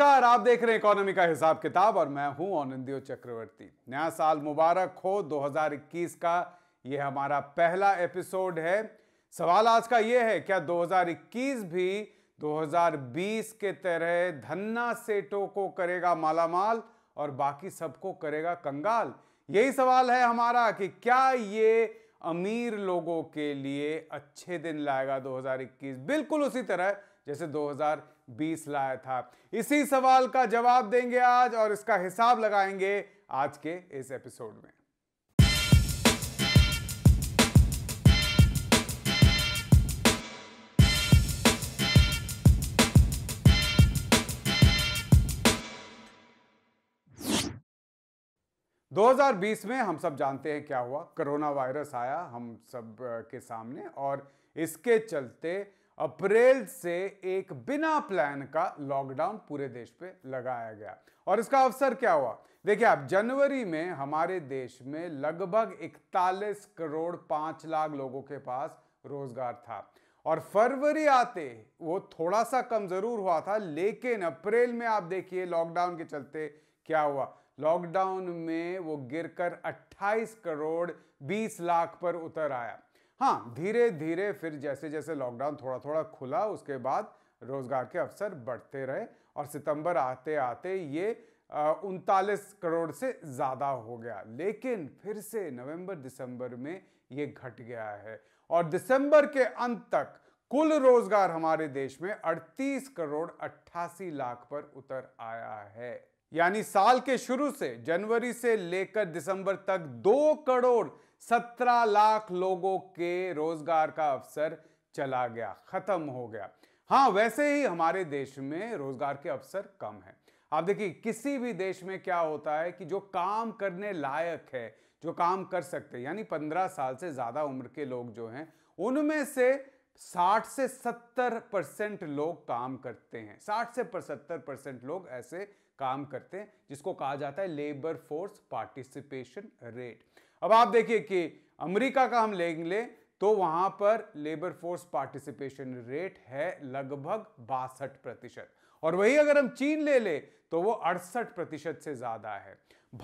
नमस्कार आप देख रहे हैं इकोनॉमी का हिसाब किताब और मैं हूं आनंदियो चक्रवर्ती नया साल मुबारक हो 2021 का यह हमारा पहला एपिसोड है सवाल आज का यह है क्या 2021 भी 2020 के तरह धन्ना सेठों को करेगा मालामाल और बाकी सबको करेगा कंगाल यही सवाल है हमारा कि क्या ये अमीर लोगों के लिए अच्छे दिन लाएगा 2021 बिल्कुल उसी तरह जैसे 2020 लाया था इसी सवाल का जवाब देंगे आज और इसका हिसाब लगाएंगे आज के इस एपिसोड में दो में हम सब जानते हैं क्या हुआ कोरोना वायरस आया हम सब के सामने और इसके चलते अप्रैल से एक बिना प्लान का लॉकडाउन पूरे देश पे लगाया गया और इसका अवसर क्या हुआ देखिए आप जनवरी में हमारे देश में लगभग 41 करोड़ 5 लाख लोगों के पास रोजगार था और फरवरी आते वो थोड़ा सा कम जरूर हुआ था लेकिन अप्रैल में आप देखिए लॉकडाउन के चलते क्या हुआ लॉकडाउन में वो गिरकर 28 करोड़ 20 लाख पर उतर आया हाँ धीरे धीरे फिर जैसे जैसे लॉकडाउन थोड़ा थोड़ा खुला उसके बाद रोज़गार के अवसर बढ़ते रहे और सितंबर आते आते ये उनतालीस करोड़ से ज़्यादा हो गया लेकिन फिर से नवंबर दिसंबर में ये घट गया है और दिसंबर के अंत तक कुल रोजगार हमारे देश में 38 करोड़ 88 लाख पर उतर आया है यानी साल के शुरू से जनवरी से लेकर दिसंबर तक दो करोड़ सत्रह लाख लोगों के रोजगार का अवसर चला गया खत्म हो गया हाँ वैसे ही हमारे देश में रोजगार के अवसर कम है आप देखिए किसी भी देश में क्या होता है कि जो काम करने लायक है जो काम कर सकते हैं यानी पंद्रह साल से ज़्यादा उम्र के लोग जो हैं उनमें से 60 से 70 परसेंट लोग काम करते हैं 60 से 70 परसेंट लोग ऐसे काम करते हैं जिसको कहा जाता है लेबर फोर्स पार्टिसिपेशन रेट अब आप देखिए कि अमेरिका का हम लेंगे तो वहां पर लेबर फोर्स पार्टिसिपेशन रेट है लगभग बासठ प्रतिशत और वही अगर हम चीन ले ले तो वो अड़सठ प्रतिशत से ज्यादा है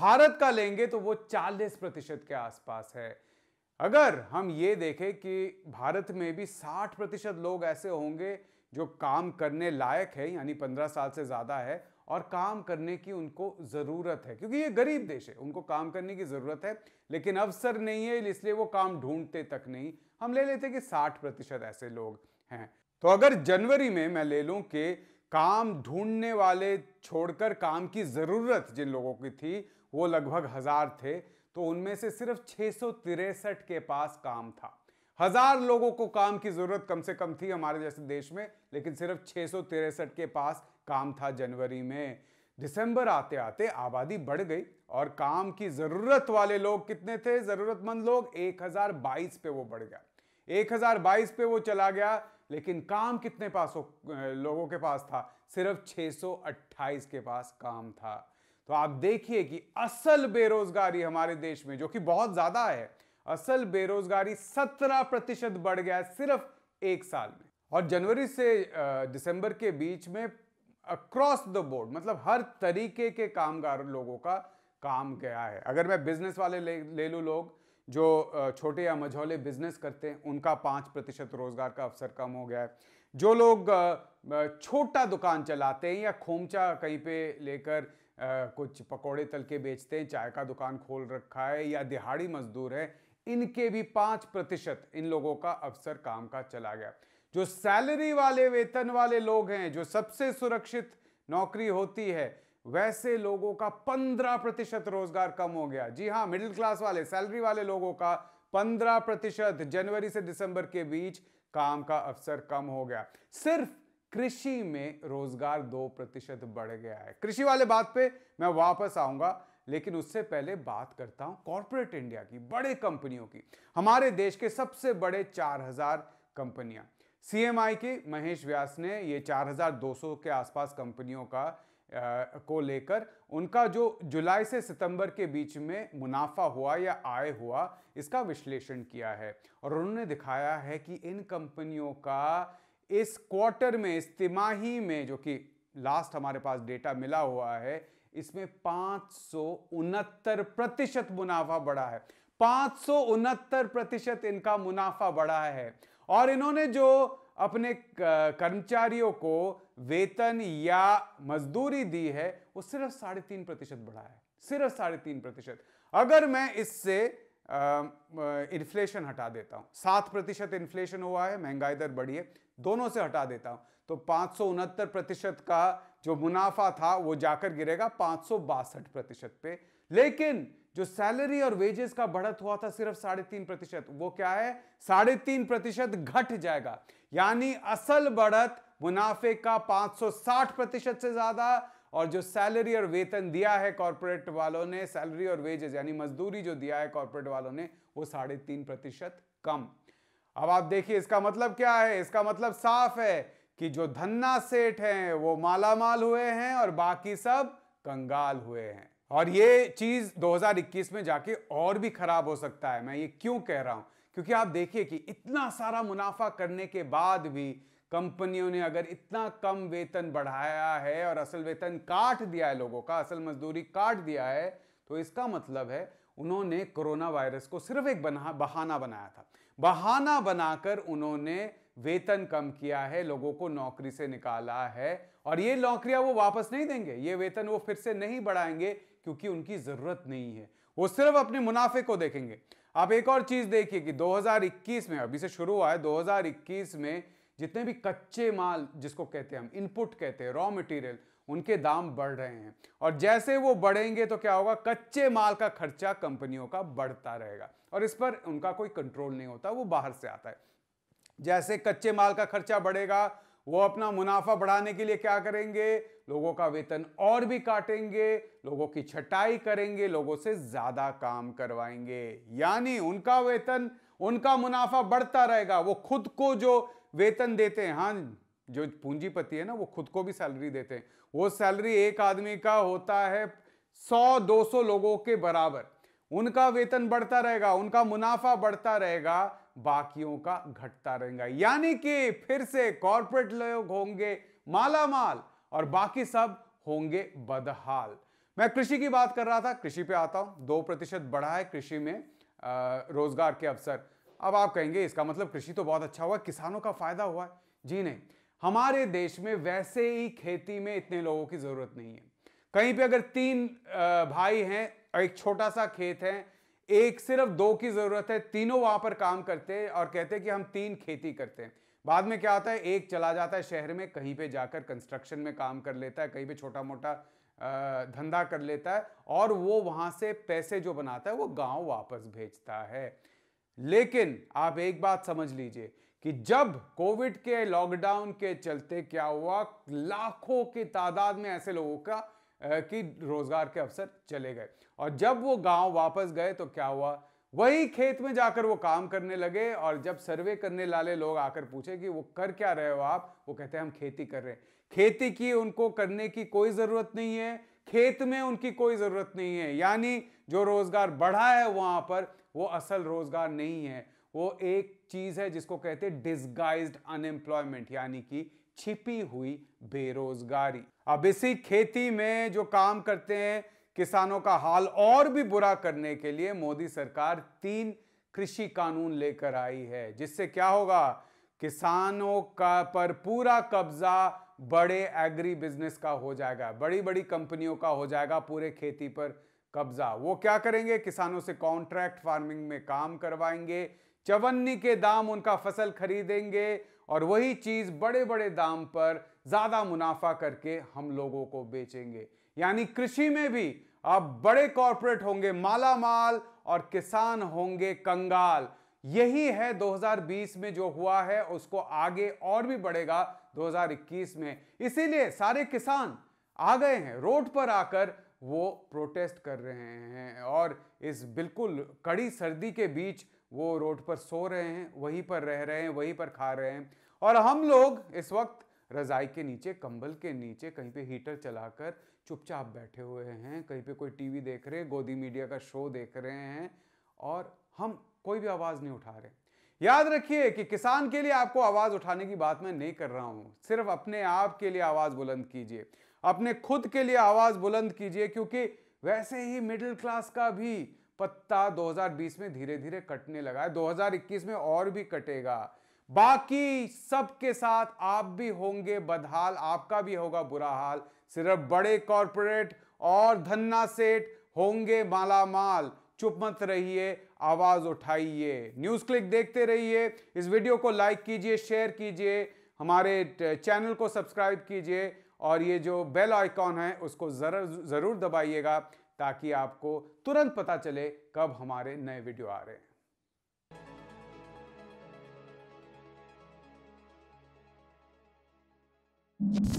भारत का लेंगे तो वो 40 प्रतिशत के आसपास है अगर हम ये देखें कि भारत में भी 60 प्रतिशत लोग ऐसे होंगे जो काम करने लायक है यानी 15 साल से ज़्यादा है और काम करने की उनको ज़रूरत है क्योंकि ये गरीब देश है उनको काम करने की ज़रूरत है लेकिन अवसर नहीं है इसलिए वो काम ढूंढते तक नहीं हम ले लेते कि साठ प्रतिशत ऐसे लोग हैं तो अगर जनवरी में मैं ले लूँ कि काम ढूंढने वाले छोड़कर काम की ज़रूरत जिन लोगों की थी वो लगभग हज़ार थे तो उनमें से सिर्फ छः के पास काम था हजार लोगों को काम की जरूरत कम से कम थी हमारे जैसे देश में लेकिन सिर्फ छह के पास काम था जनवरी में दिसंबर आते आते आबादी बढ़ गई और काम की ज़रूरत वाले लोग कितने थे ज़रूरतमंद लोग 1022 पे वो बढ़ गया 1022 पे वो चला गया लेकिन काम कितने पास लोगों के पास था सिर्फ 628 के पास काम था तो आप देखिए कि असल बेरोजगारी हमारे देश में जो कि बहुत ज़्यादा है असल बेरोजगारी 17 प्रतिशत बढ़ गया है सिर्फ एक साल में और जनवरी से दिसंबर के बीच में अक्रॉस द बोर्ड मतलब हर तरीके के कामगार लोगों का काम गया है अगर मैं बिजनेस वाले ले, ले लूँ लोग जो छोटे या मझौले बिजनेस करते हैं उनका पाँच प्रतिशत रोजगार का अवसर कम हो गया है जो लोग छोटा दुकान चलाते हैं या खोमचा कहीं पे लेकर कुछ पकोड़े तल के बेचते हैं चाय का दुकान खोल रखा है या दिहाड़ी मजदूर है इनके भी पांच प्रतिशत इन लोगों का अवसर काम का चला गया जो सैलरी वाले वेतन वाले लोग हैं जो सबसे सुरक्षित नौकरी होती है वैसे लोगों का पंद्रह प्रतिशत रोजगार कम हो गया जी हां मिडिल क्लास वाले सैलरी वाले लोगों का पंद्रह प्रतिशत जनवरी से दिसंबर के बीच काम का अवसर कम हो गया सिर्फ कृषि में रोजगार दो प्रतिशत बढ़ गया है कृषि वाले बात पे मैं वापस आऊंगा लेकिन उससे पहले बात करता हूं कॉरपोरेट इंडिया की बड़े कंपनियों की हमारे देश के सबसे बड़े 4000 कंपनियां सीएमआई के महेश व्यास ने ये 4200 के आसपास कंपनियों का आ, को लेकर उनका जो जुलाई से सितंबर के बीच में मुनाफा हुआ या आय हुआ इसका विश्लेषण किया है और उन्होंने दिखाया है कि इन कंपनियों का इस क्वार्टर में इस तिमाही में जो कि लास्ट हमारे पास डेटा मिला हुआ है इसमें उनहत्तर प्रतिशत मुनाफा बढ़ा है उनहत्तर प्रतिशत इनका मुनाफा बढ़ा है और इन्होंने जो अपने कर्मचारियों को वेतन या मजदूरी दी है वो सिर्फ साढ़े तीन प्रतिशत बढ़ा है सिर्फ साढ़े तीन प्रतिशत अगर मैं इससे इन्फ्लेशन हटा देता हूं सात प्रतिशत इन्फ्लेशन हुआ है महंगाई दर बढ़ी है दोनों से हटा देता हूं तो उनहत्तर प्रतिशत का जो मुनाफा था वो जाकर गिरेगा पांच प्रतिशत पे लेकिन जो सैलरी और वेजेस का बढ़त हुआ था सिर्फ साढ़े तीन प्रतिशत वो क्या है साढ़े तीन प्रतिशत घट जाएगा यानी असल बढ़त मुनाफे का 560 प्रतिशत से ज्यादा और जो सैलरी और वेतन दिया है कॉरपोरेट वालों ने सैलरी और वेजेस यानी मजदूरी जो दिया है कॉरपोरेट वालों ने वो साढ़े तीन प्रतिशत कम अब आप देखिए इसका मतलब क्या है इसका मतलब साफ है कि जो धन्ना सेठ हैं वो माला माल हुए हैं और बाकी सब कंगाल हुए हैं और ये चीज 2021 में जाके और भी खराब हो सकता है मैं ये क्यों कह रहा हूं क्योंकि आप देखिए कि इतना सारा मुनाफा करने के बाद भी कंपनियों ने अगर इतना कम वेतन बढ़ाया है और असल वेतन काट दिया है लोगों का असल मजदूरी काट दिया है तो इसका मतलब है उन्होंने कोरोना वायरस को सिर्फ एक बना बहाना बनाया था बहाना बनाकर उन्होंने वेतन कम किया है लोगों को नौकरी से निकाला है और ये नौकरियां वो वापस नहीं देंगे ये वेतन वो फिर से नहीं बढ़ाएंगे क्योंकि उनकी जरूरत नहीं है वो सिर्फ अपने मुनाफे को देखेंगे आप एक और चीज देखिए कि 2021 में अभी से शुरू हुआ है 2021 में जितने भी कच्चे माल जिसको कहते हैं हम इनपुट कहते हैं रॉ मटेरियल उनके दाम बढ़ रहे हैं और जैसे वो बढ़ेंगे तो क्या होगा कच्चे माल का खर्चा कंपनियों का बढ़ता रहेगा और इस पर उनका कोई कंट्रोल नहीं होता वो बाहर से आता है जैसे कच्चे माल का खर्चा बढ़ेगा वो अपना मुनाफा बढ़ाने के लिए क्या करेंगे लोगों का वेतन और भी काटेंगे लोगों की छटाई करेंगे लोगों से ज्यादा काम करवाएंगे यानी उनका वेतन उनका मुनाफा बढ़ता रहेगा वो खुद को जो वेतन देते हैं हाँ जो पूंजीपति है ना वो खुद को भी सैलरी देते हैं वो सैलरी एक आदमी का होता है सौ दो सौ लोगों के बराबर उनका वेतन बढ़ता रहेगा उनका मुनाफा बढ़ता रहेगा बाकियों का घटता रहेगा यानी कि फिर से कॉरपोरेट लोग होंगे माला माल और बाकी सब होंगे बदहाल मैं कृषि की बात कर रहा था कृषि पे आता हूं दो प्रतिशत बढ़ा है कृषि में आ, रोजगार के अवसर अब आप कहेंगे इसका मतलब कृषि तो बहुत अच्छा हुआ किसानों का फायदा हुआ है जी नहीं हमारे देश में वैसे ही खेती में इतने लोगों की जरूरत नहीं है कहीं पे अगर तीन भाई हैं एक छोटा सा खेत है एक सिर्फ दो की जरूरत है तीनों वहां पर काम करते हैं और कहते हैं कि हम तीन खेती करते हैं बाद में क्या होता है एक चला जाता है शहर में कहीं पे जाकर कंस्ट्रक्शन में काम कर लेता है कहीं पे छोटा मोटा धंधा कर लेता है और वो वहां से पैसे जो बनाता है वो गांव वापस भेजता है लेकिन आप एक बात समझ लीजिए कि जब कोविड के लॉकडाउन के चलते क्या हुआ लाखों की तादाद में ऐसे लोगों का कि रोजगार के अवसर चले गए और जब वो गांव वापस गए तो क्या हुआ वही खेत में जाकर वो काम करने लगे और जब सर्वे करने लाले लोग आकर पूछे कि वो कर क्या रहे हो आप वो कहते हैं हम खेती कर रहे हैं खेती की उनको करने की कोई ज़रूरत नहीं है खेत में उनकी कोई ज़रूरत नहीं है यानी जो रोज़गार बढ़ा है वहाँ पर वो असल रोज़गार नहीं है वो एक चीज़ है जिसको कहते हैं डिस्गाइज अनएम्प्लॉयमेंट यानी कि छिपी हुई बेरोजगारी अब इसी खेती में जो काम करते हैं किसानों का हाल और भी बुरा करने के लिए मोदी सरकार तीन कृषि कानून लेकर आई है जिससे क्या होगा किसानों का पर पूरा कब्जा बड़े एग्री बिजनेस का हो जाएगा बड़ी बड़ी कंपनियों का हो जाएगा पूरे खेती पर कब्जा वो क्या करेंगे किसानों से कॉन्ट्रैक्ट फार्मिंग में काम करवाएंगे चवन्नी के दाम उनका फसल खरीदेंगे और वही चीज बड़े बड़े दाम पर ज़्यादा मुनाफा करके हम लोगों को बेचेंगे यानी कृषि में भी अब बड़े कॉरपोरेट होंगे माला माल और किसान होंगे कंगाल यही है 2020 में जो हुआ है उसको आगे और भी बढ़ेगा 2021 में इसीलिए सारे किसान आ गए हैं रोड पर आकर वो प्रोटेस्ट कर रहे हैं और इस बिल्कुल कड़ी सर्दी के बीच वो रोड पर सो रहे हैं वहीं पर रह रहे हैं वहीं पर खा रहे हैं और हम लोग इस वक्त रज़ाई के नीचे कंबल के नीचे कहीं पे हीटर चलाकर चुपचाप बैठे हुए हैं कहीं पे कोई टीवी देख रहे हैं गोदी मीडिया का शो देख रहे हैं और हम कोई भी आवाज़ नहीं उठा रहे याद रखिए कि किसान के लिए आपको आवाज़ उठाने की बात मैं नहीं कर रहा हूँ सिर्फ अपने आप के लिए आवाज़ बुलंद कीजिए अपने खुद के लिए आवाज़ बुलंद कीजिए क्योंकि वैसे ही मिडिल क्लास का भी पत्ता 2020 में धीरे धीरे कटने लगा है 2021 में और भी कटेगा बाकी सबके साथ आप भी होंगे बदहाल आपका भी होगा बुरा हाल सिर्फ बड़े कॉरपोरेट और धन्ना सेठ होंगे माला माल चुप मत रहिए आवाज उठाइए न्यूज क्लिक देखते रहिए इस वीडियो को लाइक कीजिए शेयर कीजिए हमारे चैनल को सब्सक्राइब कीजिए और ये जो बेल आइकॉन है उसको जरूर जरूर दबाइएगा ताकि आपको तुरंत पता चले कब हमारे नए वीडियो आ रहे हैं you